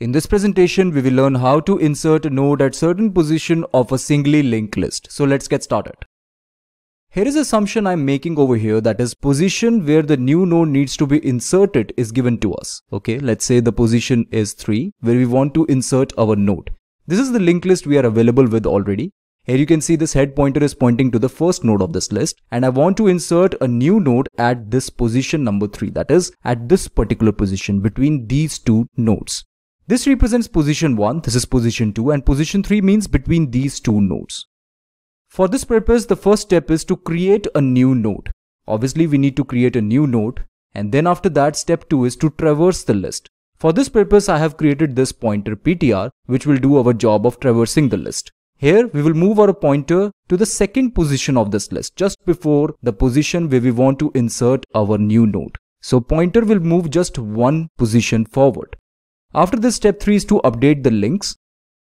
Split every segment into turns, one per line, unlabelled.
In this presentation, we will learn how to insert a node at certain position of a singly linked list. So let's get started. Here is assumption I'm making over here that is position where the new node needs to be inserted is given to us. Okay, let's say the position is 3 where we want to insert our node. This is the linked list we are available with already. Here you can see this head pointer is pointing to the first node of this list and I want to insert a new node at this position number 3 that is at this particular position between these two nodes. This represents position 1, this is position 2 and position 3 means between these two nodes. For this purpose, the first step is to create a new node. Obviously, we need to create a new node and then after that, step 2 is to traverse the list. For this purpose, I have created this pointer ptr which will do our job of traversing the list. Here, we will move our pointer to the second position of this list, just before the position where we want to insert our new node. So pointer will move just one position forward. After this step 3 is to update the links.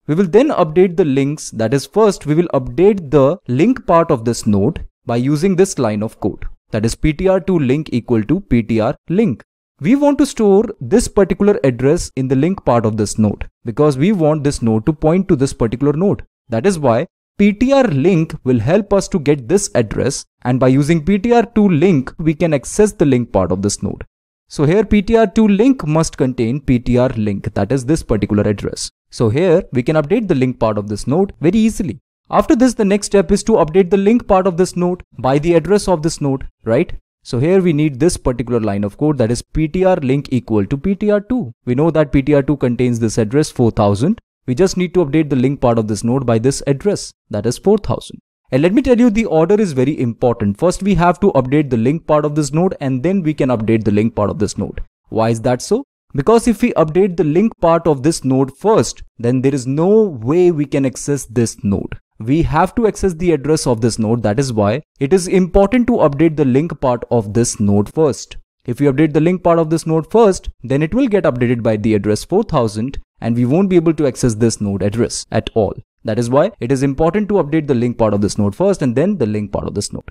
We will then update the links that is first we will update the link part of this node by using this line of code that is ptr to link equal to ptr link. We want to store this particular address in the link part of this node because we want this node to point to this particular node. That is why ptr link will help us to get this address and by using ptr to link we can access the link part of this node. So here ptr2 link must contain ptr link that is this particular address. So here we can update the link part of this node very easily. After this the next step is to update the link part of this node by the address of this node, right? So here we need this particular line of code that is ptr link equal to ptr2. We know that ptr2 contains this address 4000. We just need to update the link part of this node by this address that is 4000. And let me tell you the order is very important. First we have to update the link part of this node and then we can update the link part of this node. Why is that so? Because if we update the link part of this node first, then there is no way we can access this node. We have to access the address of this node. That is why it is important to update the link part of this node first. If we update the link part of this node first, then it will get updated by the address 4000 and we won't be able to access this node address at all. That is why it is important to update the link part of this node first and then the link part of this node.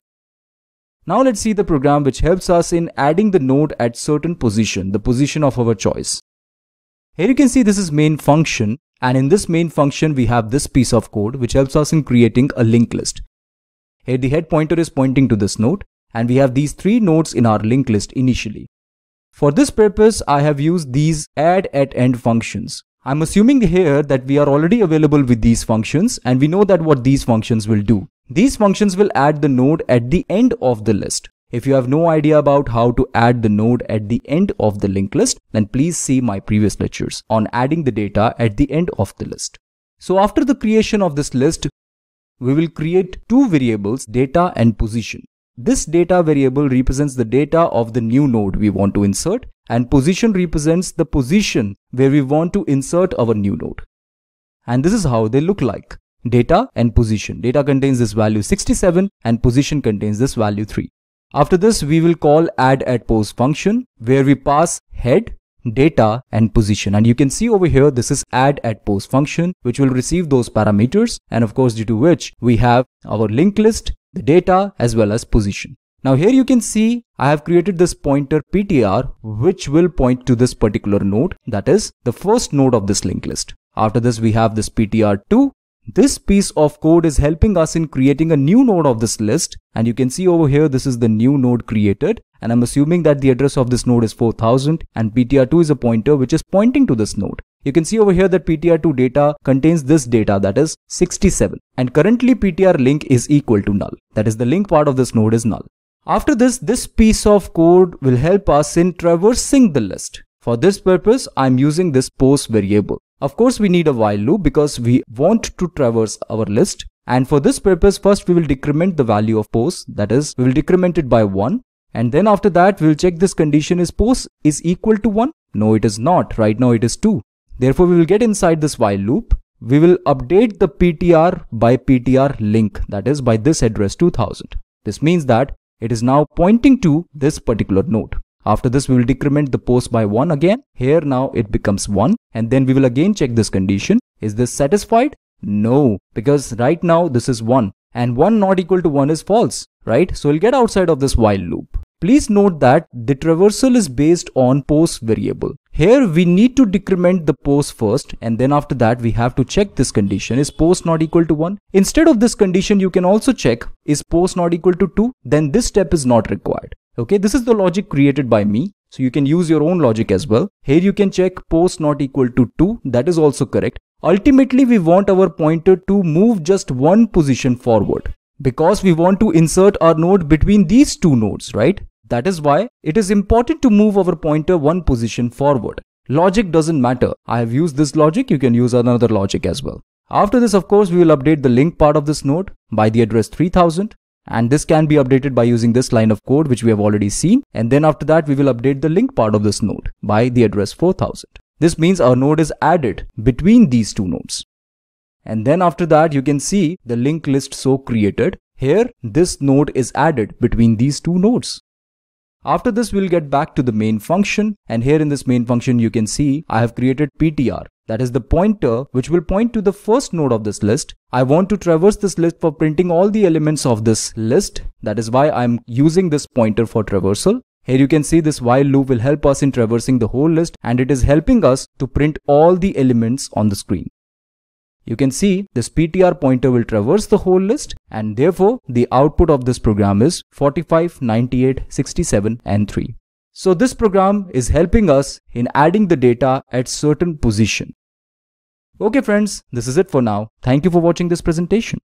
Now let's see the program which helps us in adding the node at certain position, the position of our choice. Here you can see this is main function and in this main function we have this piece of code which helps us in creating a linked list. Here the head pointer is pointing to this node and we have these three nodes in our linked list initially. For this purpose I have used these add at end functions. I'm assuming here that we are already available with these functions and we know that what these functions will do. These functions will add the node at the end of the list. If you have no idea about how to add the node at the end of the linked list, then please see my previous lectures on adding the data at the end of the list. So after the creation of this list, we will create two variables, data and position. This data variable represents the data of the new node we want to insert and position represents the position where we want to insert our new node. And this is how they look like. Data and position. Data contains this value 67 and position contains this value 3. After this, we will call add at post function where we pass head, data and position. And you can see over here, this is add at post function, which will receive those parameters. And of course, due to which we have our linked list, the data as well as position. Now here you can see I have created this pointer ptr which will point to this particular node that is the first node of this linked list. After this we have this ptr2. This piece of code is helping us in creating a new node of this list and you can see over here this is the new node created and I'm assuming that the address of this node is 4000 and ptr2 is a pointer which is pointing to this node. You can see over here that ptr2 data contains this data that is 67 and currently ptr link is equal to null. That is the link part of this node is null. After this, this piece of code will help us in traversing the list. For this purpose, I'm using this post variable. Of course, we need a while loop because we want to traverse our list. And for this purpose, first we will decrement the value of post. That is, we will decrement it by 1. And then after that, we will check this condition is post is equal to 1. No, it is not. Right now it is 2. Therefore, we will get inside this while loop. We will update the PTR by PTR link. That is, by this address 2000. This means that it is now pointing to this particular node. After this, we will decrement the post by 1 again. Here now it becomes 1 and then we will again check this condition. Is this satisfied? No, because right now this is 1 and 1 not equal to 1 is false, right? So we'll get outside of this while loop. Please note that the traversal is based on post variable. Here we need to decrement the post first and then after that we have to check this condition is post not equal to 1. Instead of this condition you can also check is post not equal to 2 then this step is not required. Okay this is the logic created by me so you can use your own logic as well. Here you can check post not equal to 2 that is also correct. Ultimately we want our pointer to move just one position forward because we want to insert our node between these two nodes right. That is why it is important to move our pointer one position forward. Logic doesn't matter. I have used this logic, you can use another logic as well. After this, of course, we will update the link part of this node by the address 3000 and this can be updated by using this line of code which we have already seen and then after that we will update the link part of this node by the address 4000. This means our node is added between these two nodes. And then after that you can see the linked list so created. Here this node is added between these two nodes. After this, we'll get back to the main function. And here in this main function, you can see I have created PTR. That is the pointer which will point to the first node of this list. I want to traverse this list for printing all the elements of this list. That is why I'm using this pointer for traversal. Here you can see this while loop will help us in traversing the whole list and it is helping us to print all the elements on the screen. You can see this PTR pointer will traverse the whole list and therefore the output of this program is 45, 98, 67 and 3. So this program is helping us in adding the data at certain position. Okay friends, this is it for now. Thank you for watching this presentation.